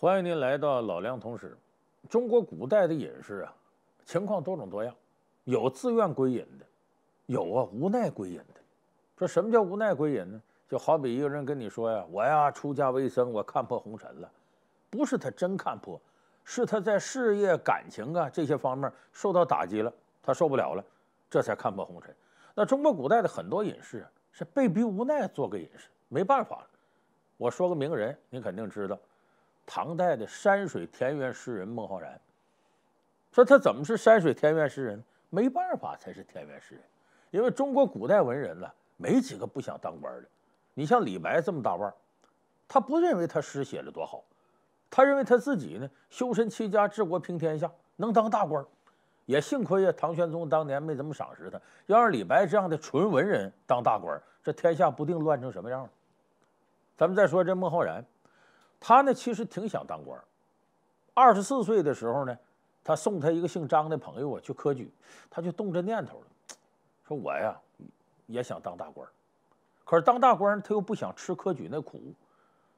欢迎您来到老梁同史。中国古代的隐士啊，情况多种多样，有自愿归隐的，有啊无奈归隐的。说什么叫无奈归隐呢？就好比一个人跟你说呀：“我呀出家为僧，我看破红尘了。”不是他真看破，是他在事业、感情啊这些方面受到打击了，他受不了了，这才看破红尘。那中国古代的很多隐士是被逼无奈做个隐士，没办法。我说个名人，你肯定知道。唐代的山水田园诗人孟浩然，说他怎么是山水田园诗人？没办法，才是田园诗人，因为中国古代文人呢，没几个不想当官的。你像李白这么大腕儿，他不认为他诗写的多好，他认为他自己呢，修身齐家治国平天下，能当大官，也幸亏啊，唐玄宗当年没怎么赏识他。要让李白这样的纯文人当大官，这天下不定乱成什么样了。咱们再说这孟浩然。他呢，其实挺想当官。二十四岁的时候呢，他送他一个姓张的朋友啊去科举，他就动这念头了，说我呀，也想当大官。可是当大官他又不想吃科举那苦，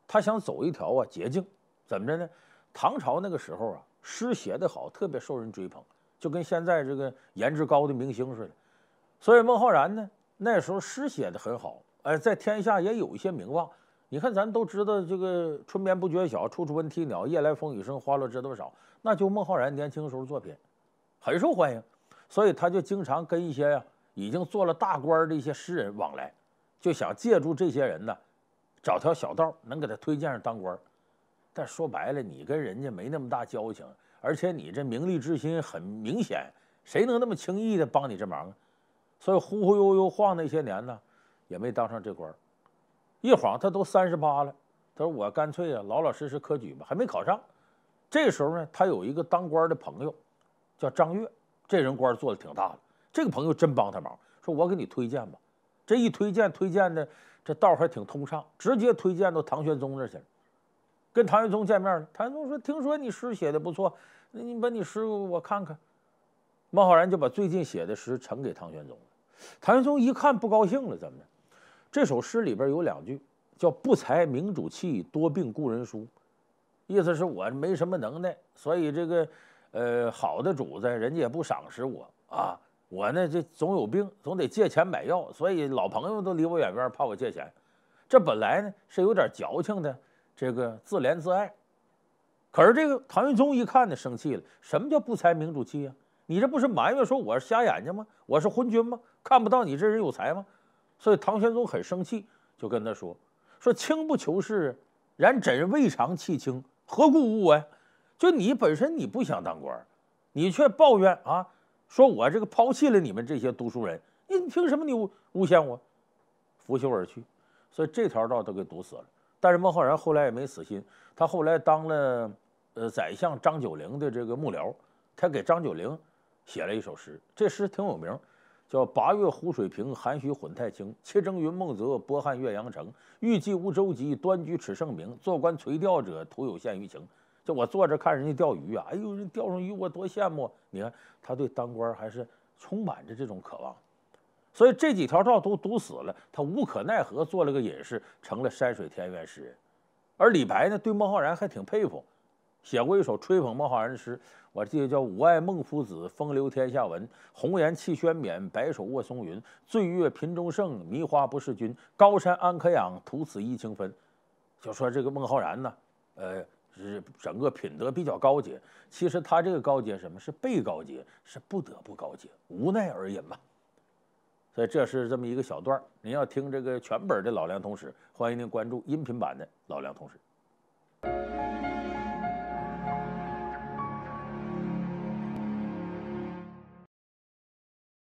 他想走一条啊捷径。怎么着呢？唐朝那个时候啊，诗写得好，特别受人追捧，就跟现在这个颜值高的明星似的。所以孟浩然呢，那时候诗写的很好，哎，在天下也有一些名望。你看，咱都知道这个“春眠不觉晓，处处闻啼鸟，夜来风雨声，花落知多少”，那就孟浩然年轻时候作品，很受欢迎，所以他就经常跟一些呀已经做了大官的一些诗人往来，就想借助这些人呢，找条小道能给他推荐上当官。但说白了，你跟人家没那么大交情，而且你这名利之心很明显，谁能那么轻易的帮你这忙啊？所以忽忽悠悠晃那些年呢，也没当上这官。一晃他都三十八了，他说我干脆啊，老老实实科举吧，还没考上。这时候呢，他有一个当官的朋友，叫张悦，这人官做的挺大的。这个朋友真帮他忙，说我给你推荐吧。这一推荐，推荐的这道还挺通畅，直接推荐到唐玄宗那去了。跟唐玄宗见面了，唐玄宗说：“听说你诗写的不错，那你把你诗我看看。”孟浩然就把最近写的诗呈给唐玄宗了。唐玄宗一看不高兴了，怎么？这首诗里边有两句，叫“不才明主弃，多病故人疏”，意思是我没什么能耐，所以这个呃好的主子人家也不赏识我啊，我呢这总有病，总得借钱买药，所以老朋友都离我远远，怕我借钱。这本来呢是有点矫情的，这个自怜自爱。可是这个唐玄宗一看呢，生气了，什么叫“不才明主弃”啊？你这不是埋怨说我是瞎眼睛吗？我是昏君吗？看不到你这人有才吗？所以唐玄宗很生气，就跟他说：“说清不求是，然朕未尝弃清，何故误呀？就你本身你不想当官，你却抱怨啊，说我这个抛弃了你们这些读书人，你凭什么你诬诬陷我？”拂袖而去。所以这条道都给堵死了。但是孟浩然后来也没死心，他后来当了呃宰相张九龄的这个幕僚，他给张九龄写了一首诗，这诗挺有名。叫八月湖水平，涵虚混太清。七蒸云梦泽，波撼岳阳城。欲济无舟楫，端居耻圣明。坐观垂钓者，徒有羡鱼情。这我坐着看人家钓鱼啊，哎呦，人钓上鱼我多羡慕。你看他对当官还是充满着这种渴望，所以这几条道都堵死了，他无可奈何做了个隐士，成了山水田园诗人。而李白呢，对孟浩然还挺佩服，写过一首吹捧孟浩然的诗。我记得叫“吾爱孟夫子，风流天下闻。红颜弃轩冕，白首卧松云。醉月频中圣，迷花不事君。高山安可仰，徒此一清芬。”就说这个孟浩然呢，呃，是整个品德比较高洁。其实他这个高洁，什么是被高洁，是不得不高洁，无奈而饮嘛。所以这是这么一个小段儿。您要听这个全本的《老梁通史》，欢迎您关注音频版的《老梁通史》。